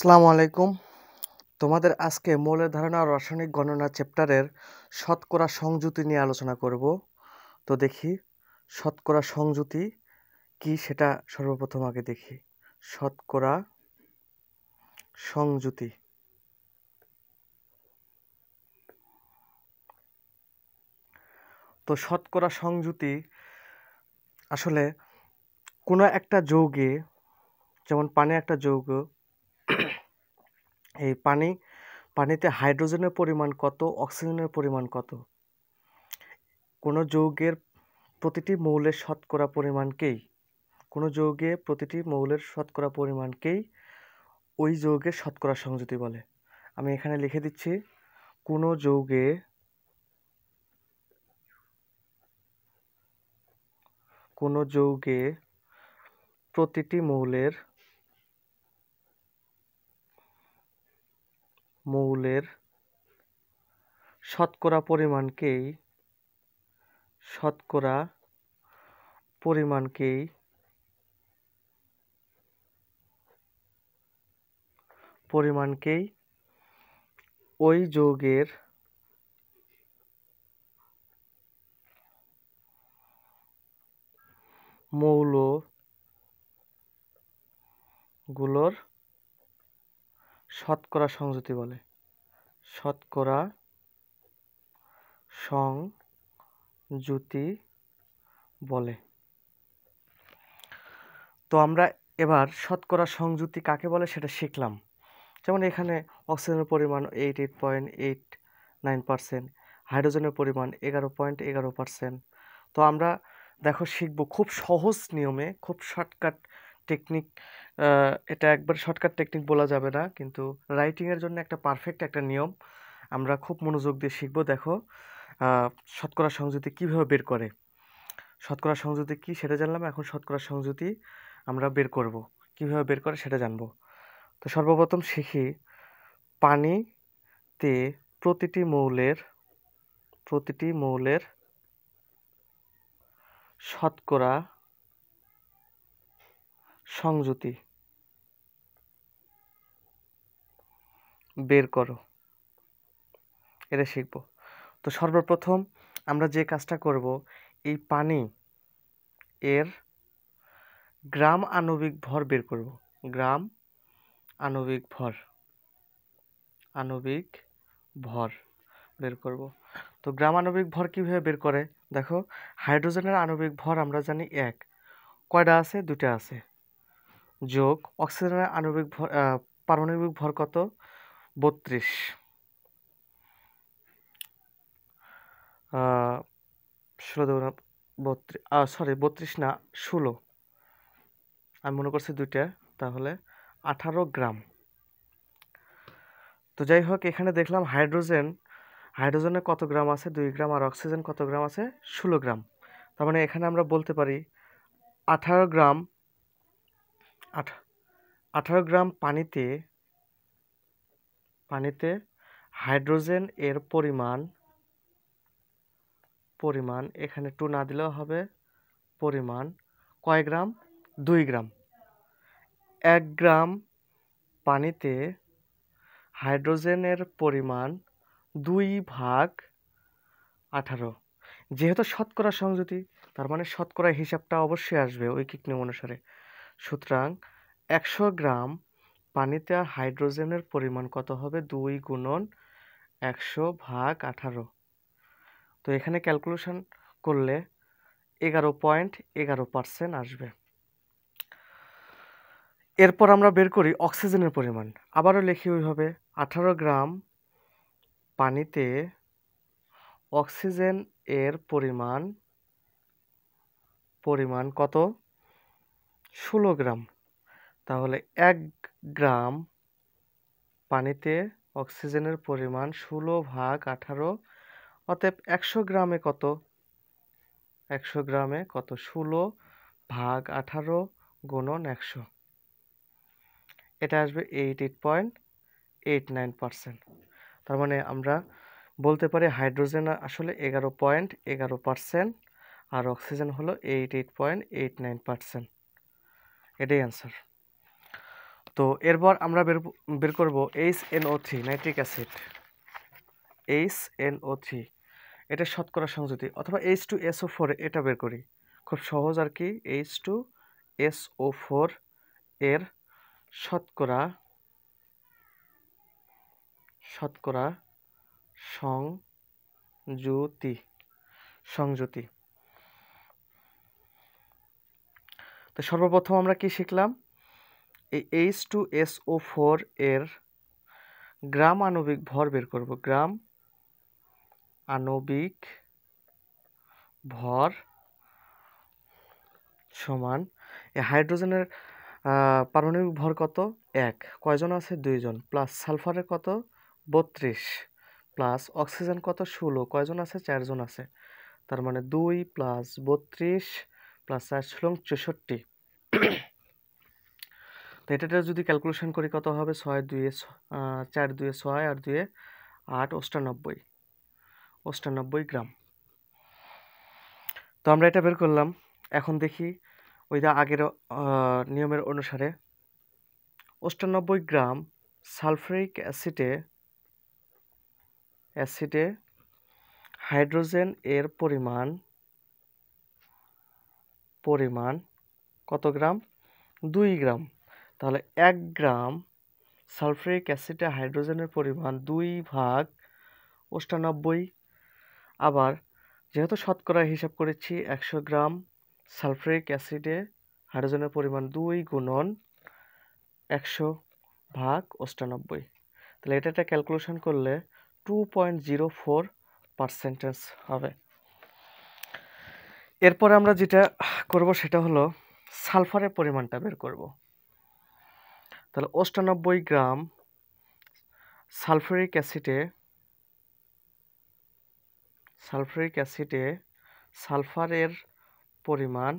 সালামু আলাইকুম তোমাদের আজকে মৌলের ধারণা রাসায়নিক গণনা চ্যাপ্টারের শতকরা সংযুতি নিয়ে আলোচনা করব তো দেখি শতকরা সংযুতি কি সেটা সর্বপ্রথম আগে দেখি শতকরা সংযুতি তো শতকরা সংযুতি আসলে কোনো একটা যৌগে যেমন পানি একটা যৌগ এই পানি পানিতে হাইড্রোজেনের পরিমাণ কত অক্সিজেনের পরিমাণ কত কোনো যৌগের প্রতিটি মৌলের শতকরা পরিমাণকেই কোনো যৌগে প্রতিটি মৌলের শতকরা পরিমাণকেই ওই যৌগের শতকরা সংযুতি বলে আমি এখানে লিখে দিচ্ছি কোনো যৌগে কোনো যৌগে প্রতিটি মৌলের মৌলের শতকরা পরিমাণকেই শতকরা পরিমাণকেই পরিমাণকেই ওই যৌগের মৌলগুলোর শতকরা সংযতি বলে শতকরা সংযুতি বলে তো আমরা এবার শতকরা সংযুতি কাকে বলে সেটা শিখলাম যেমন এখানে অক্সিজেনের পরিমাণ eight eight point eight nine percent হাইড্রোজেনের পরিমাণ এগারো পয়েন্ট এগারো পারসেন্ট তো আমরা দেখো শিখব খুব সহজ নিয়মে খুব শর্টকাট টেকনিক এটা একবার শর্টকাট টেকনিক বলা যাবে না কিন্তু রাইটিংয়ের জন্য একটা পারফেক্ট একটা নিয়ম আমরা খুব মনোযোগ দিয়ে শিখবো দেখো শতকরা সংযুতি কীভাবে বের করে শতকরা সংযুতি কি সেটা জানলাম এখন শতকরা সংযুতি আমরা বের করব কিভাবে বের করে সেটা জানবো তো সর্বপ্রথম শিখি পানিতে প্রতিটি মৌলের প্রতিটি মৌলের শতকরা সংযুতি বের করো এটা শিখব তো সর্বপ্রথম আমরা যে কাজটা করব এই পানি এর গ্রাম আণবিক ভর বের করব গ্রাম আণবিক ভর আণবিক ভর বের করব তো গ্রাম আণবিক ভর কীভাবে বের করে দেখো হাইড্রোজেনের আণবিক ভর আমরা জানি এক কয়টা আছে দুটা আছে যোগ অক্সিজেনের আণবিক ভর পারমাণবিক ভর কত বত্রিশ ষোলো দৌড় বত্রিশ সরি বত্রিশ না ষোলো আমি মনে করছি দুইটা তাহলে আঠারো গ্রাম তো যাই হোক এখানে দেখলাম হাইড্রোজেন হাইড্রোজেনে কত গ্রাম আছে দুই গ্রাম আর অক্সিজেন কত গ্রাম আছে ষোলো গ্রাম তার মানে এখানে আমরা বলতে পারি আঠারো গ্রাম আঠারো গ্রাম পানিতে পানিতে হাইড্রোজেন এর পরিমাণ পরিমাণ এখানে টু না দিলেও হবে পরিমাণ কয় গ্রাম দুই গ্রাম এক গ্রাম পানিতে হাইড্রোজেনের পরিমাণ দুই ভাগ আঠারো যেহেতু শতকরা সংযুতি তার মানে শতকরা হিসাবটা অবশ্যই আসবে ঐকিক নিয়ম অনুসারে সুতরাং একশো গ্রাম পানিতে হাইড্রোজেনের পরিমাণ কত হবে দুই গুণন একশো ভাগ আঠারো তো এখানে ক্যালকুলেশন করলে এগারো পয়েন্ট এগারো পার্সেন্ট আসবে এরপর আমরা বের করি অক্সিজেনের পরিমাণ আবারও লিখি ওইভাবে আঠারো গ্রাম পানিতে অক্সিজেন এর পরিমাণ পরিমাণ কত ষোলো গ্রাম তাহলে এক গ্রাম পানিতে অক্সিজেনের পরিমাণ ষোলো ভাগ আঠারো অতএব একশো গ্রামে কত একশো গ্রামে কত ষোলো ভাগ আঠারো গুণন একশো এটা আসবে eight eight point eight nine percent তার মানে আমরা বলতে পারি হাইড্রোজেন আসলে এগারো পয়েন্ট এগারো পারসেন্ট আর অক্সিজেন হলো eight eight point eight nine percent এটাই অ্যান্সার তো এরপর আমরা বের বের করবো H N O three nitric acid H N O three এটা শতকরা সংযুতি অথবা এইচ টু এসও ফোর এটা বের করি খুব সহজ আর কি এইচ টু এসও ফোর এর শতকরা শতকরা সংযুতি সংযুতি তো সর্বপ্রথম আমরা কি শিখলাম এই H two S O four এর গ্রাম আণবিক ভর বের করব গ্রাম আণবিক ভর সমান হাইড্রোজেনের পারমাণবিক ভর কত এক কয়জন আছে দুইজন প্লাস সালফারের কত বত্রিশ প্লাস অক্সিজেন কত ষোলো কয়জন আছে চারজন আছে তার মানে দুই প্লাস বত্রিশ প্লাস চার ষোলং চৌষট্টি তো এটা যদি ক্যালকুলেশন করি কত হবে ছয় দুয়ে চার দুয়ে ছয় আর দুয়ে আট অষ্টানব্বই অষ্টানব্বই গ্রাম তো আমরা এটা বের করলাম এখন দেখি ওই আগের নিয়মের অনুসারে অষ্টানব্বই গ্রাম সালফারিক অ্যাসিডে অ্যাসিডে হাইড্রোজেন এর পরিমাণ পরিমাণ কত গ্রাম দুই গ্রাম তাহলে এক গ্রাম সালফ্রিক অ্যাসিডে হাইড্রোজেনের পরিমাণ দুই ভাগ অষ্টানব্বই আবার যেহেতু শতকরা হিসাব করেছি একশো গ্রাম সালফ্রিক অ্যাসিডে হাইড্রোজেনের পরিমাণ দুই গুণন একশো ভাগ অষ্টানব্বই তাহলে এটা একটা ক্যালকুলেশন করলে two point zero four percentage হবে এরপর আমরা যেটা করব সেটা হলো সালফারের পরিমাণটা বের করব তাহলে অষ্টানব্বই গ্রাম সালফারিক অ্যাসিডে সালফারিক অ্যাসিডে সালফারের পরিমাণ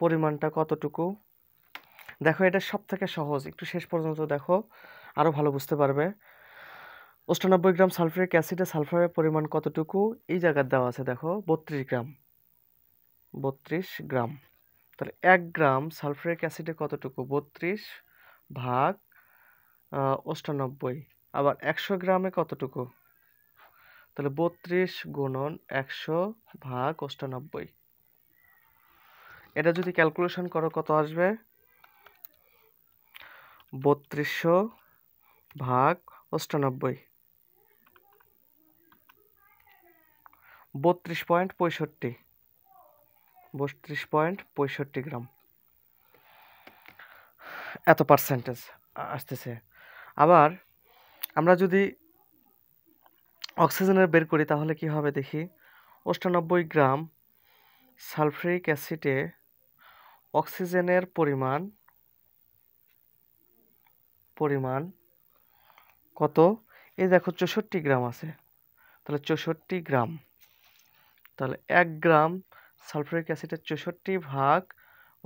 পরিমাণটা কতটুকু দেখো এটা সব থেকে সহজ একটু শেষ পর্যন্ত দেখো আরও ভালো বুঝতে পারবে অষ্টানব্বই গ্রাম সালফারিক অ্যাসিডে সালফারের পরিমাণ কতটুকু এই জায়গার দেওয়া আছে দেখো বত্রিশ গ্রাম বত্রিশ গ্রাম তাহলে এক গ্রাম সালফারিক অ্যাসিডে কতটুকু বত্রিশ ভাগ অষ্টানব্বই আবার একশো গ্রামে কতটুকু তাহলে বত্রিশ গুণন একশো ভাগ অষ্টানব্বই এটা যদি ক্যালকুলেশন করো কত আসবে বত্রিশশো ভাগ অষ্টানব্বই বত্রিশ পয়েন্ট পঁয়ষট্টি বত্রিশ পয়েন্ট পঁয়ষট্টি গ্রাম এত পার্সেন্টেজ আসতেছে আবার আমরা যদি অক্সিজেনের বের করি তাহলে কি হবে দেখি অষ্টানব্বই গ্রাম সালফ্রিক অ্যাসিডে অক্সিজেনের পরিমাণ পরিমাণ কত এই দেখো চৌষট্টি গ্রাম আছে তাহলে চৌষট্টি গ্রাম তাহলে এক গ্রাম সালফারিক অ্যাসিডের চৌষট্টি ভাগ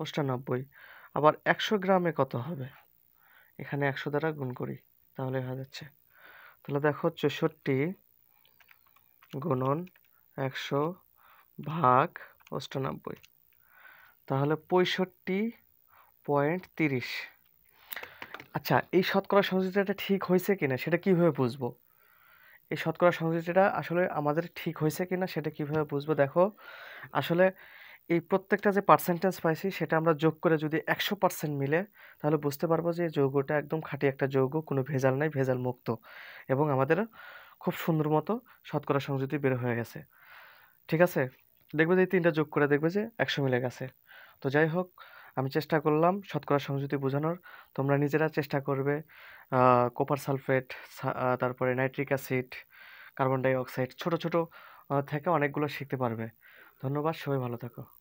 অষ্টানব্বই আবার একশো গ্রামে কত হবে এখানে একশো দ্বারা গুণ করি তাহলে হয়ে যাচ্ছে তাহলে দেখো চৌষট্টি গুণন একশো ভাগ অষ্টানব্বই তাহলে পঁয়ষট্টি পয়েন্ট তিরিশ আচ্ছা এই শতকরা সংযোজিটা ঠিক হয়েছে কিনা সেটা কীভাবে বুঝবো এই শতকরা সংযুক্তিটা আসলে আমাদের ঠিক হয়েছে কি না সেটা কীভাবে বুঝবো দেখো আসলে এই প্রত্যেকটা যে পার্সেন্টেজ পাইছি সেটা আমরা যোগ করে যদি একশো পার্সেন্ট মিলে তাহলে বুঝতে পারবো যে যৌগটা একদম খাঁটি একটা যৌগ কোনো ভেজাল নাই ভেজাল মুক্ত এবং আমাদের খুব সুন্দর মতো শতকরা সংযুতি বের হয়ে গেছে ঠিক আছে দেখবে যে এই তিনটা যোগ করে দেখবে যে একশো মিলে গেছে তো যাই হোক আমি চেষ্টা করলাম শতকরা সংযুতি বোঝানোর তোমরা নিজেরা চেষ্টা করবে কোপার সালফেট তারপরে নাইট্রিক অ্যাসিড কার্বন ডাইঅক্সাইড ছোট ছোট থেকে অনেকগুলো শিখতে পারবে ধন্যবাদ সবাই ভালো থাকো